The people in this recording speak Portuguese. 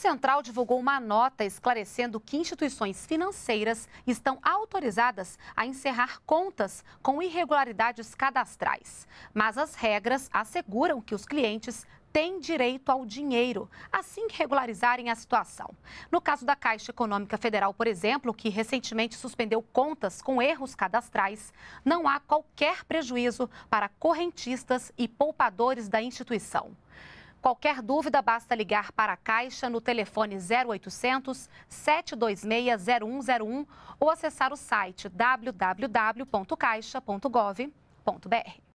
Central divulgou uma nota esclarecendo que instituições financeiras estão autorizadas a encerrar contas com irregularidades cadastrais. Mas as regras asseguram que os clientes têm direito ao dinheiro assim que regularizarem a situação. No caso da Caixa Econômica Federal, por exemplo, que recentemente suspendeu contas com erros cadastrais, não há qualquer prejuízo para correntistas e poupadores da instituição. Qualquer dúvida, basta ligar para a Caixa no telefone 0800 726 0101 ou acessar o site www.caixa.gov.br.